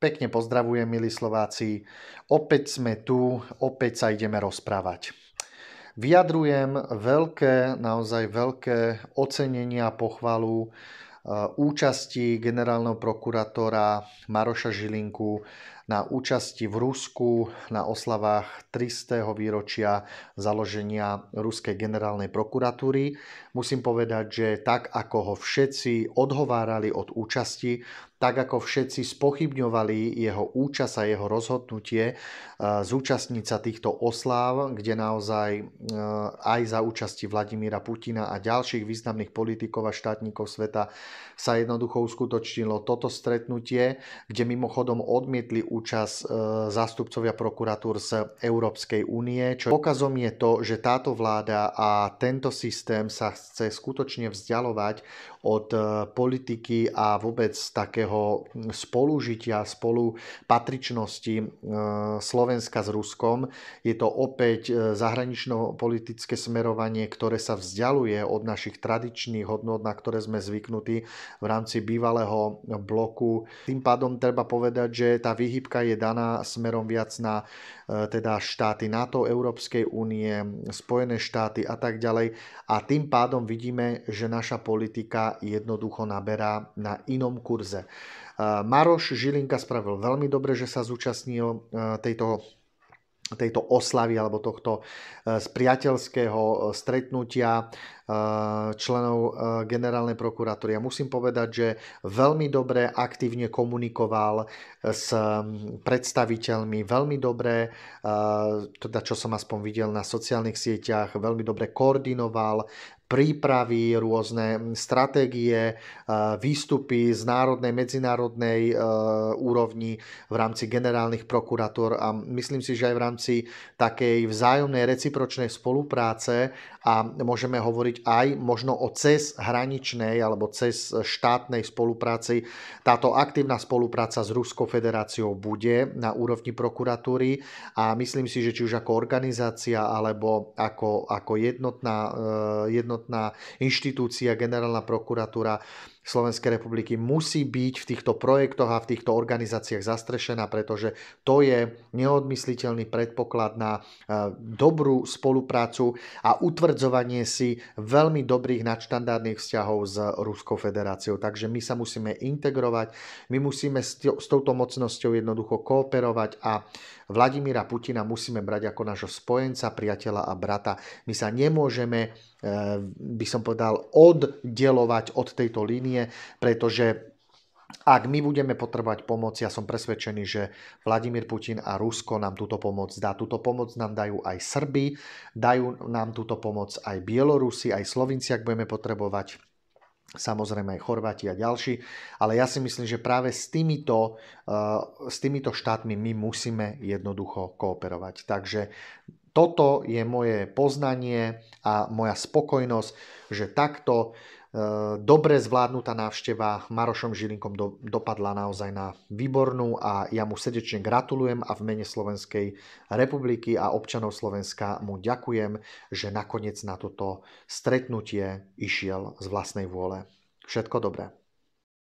Pekne pozdravujem, milí Slováci. Opäť sme tu, opäť sa ideme rozprávať. Vyjadrujem veľké, naozaj veľké ocenenia a pochvalu Eh, účasti generálneho prokurátora Maroša Žilinku, na účasti v Rusku na oslavách 300. výročia založenia Ruskej generálnej prokuratúry. Musím povedať, že tak ako ho všetci odhovárali od účasti, tak ako všetci spochybňovali jeho účasť a jeho rozhodnutie eh, zúčastniť sa týchto osláv, kde naozaj eh, aj za účasti Vladimíra Putina a ďalších významných politikov a štátnikov sveta sa jednoducho uskutočnilo toto stretnutie, kde mimochodom odmietli účasť e, zástupcovia prokuratúr z Európskej únie, čo pokazom je to, že táto vláda a tento systém sa chce skutočne vzdialovať od e, politiky a vôbec takého spolužitia, spolu patričnosti e, Slovenska s Ruskom. Je to opäť zahranično-politické smerovanie, ktoré sa vzdialuje od našich tradičných hodnot, na ktoré sme zvyknutí v rámci bývalého bloku. Tým pádom treba povedať, že tá výhybka je daná smerom viac na e, teda štáty NATO, Európskej únie, Spojené štáty a tak ďalej. A tým pádom vidíme, že naša politika jednoducho naberá na inom kurze. E, Maroš Žilinka spravil veľmi dobre, že sa zúčastnil e, tejto tejto oslavy alebo tohto spriateľského stretnutia Eh, členov eh, generálnej prokuratúry. A musím povedať, že veľmi dobre aktívne komunikoval eh, s mm, predstaviteľmi, veľmi dobre, teda čo som aspoň videl na sociálnych sieťach, veľmi dobre koordinoval prípravy, rôzne mm, stratégie, výstupy z národnej, medzinárodnej úrovni v rámci generálnych prokurátor a myslím si, že aj v rámci takej vzájomnej recipročnej spolupráce a môžeme hovoriť aj možno o cez hraničnej alebo cez štátnej spolupráci. Táto aktívna spolupráca s Ruskou federáciou bude na úrovni prokuratúry a myslím si, že či už ako organizácia alebo ako, ako jednotná, eh, jednotná inštitúcia, generálna prokuratúra, Slovenskej republiky musí byť v týchto projektoch a v týchto organizáciách zastrešená, pretože to je neodmysliteľný predpoklad na eh, dobrú spoluprácu a utvrdzovanie si veľmi dobrých nadštandardných vzťahov s Ruskou federáciou. Takže my sa musíme integrovať, my musíme s, touto mocnosťou jednoducho kooperovať a Vladimíra Putina musíme brať ako nášho spojenca, priateľa a brata. My sa nemôžeme, eh, by som povedal, oddelovať od tejto línie únie, pretože ak my budeme potrebovať pomoc, ja som presvedčený, že Vladimír Putin a Rusko nám túto pomoc dá. Túto pomoc nám dajú aj Srby, dajú nám túto pomoc aj Bielorusi, aj Slovinci, ak budeme potrebovať samozrejme aj Chorváti a ďalší, ale ja si myslím, že práve s týmito, eh, s týmito štátmi my musíme jednoducho kooperovať. Takže toto je moje poznanie a moja spokojnosť, že takto e, dobre zvládnutá návšteva Marošom Žilinkom do, dopadla naozaj na výbornú a ja mu srdečne gratulujem a v mene Slovenskej republiky a občanov Slovenska mu ďakujem, že nakoniec na toto stretnutie išiel z vlastnej vôle. Všetko dobré.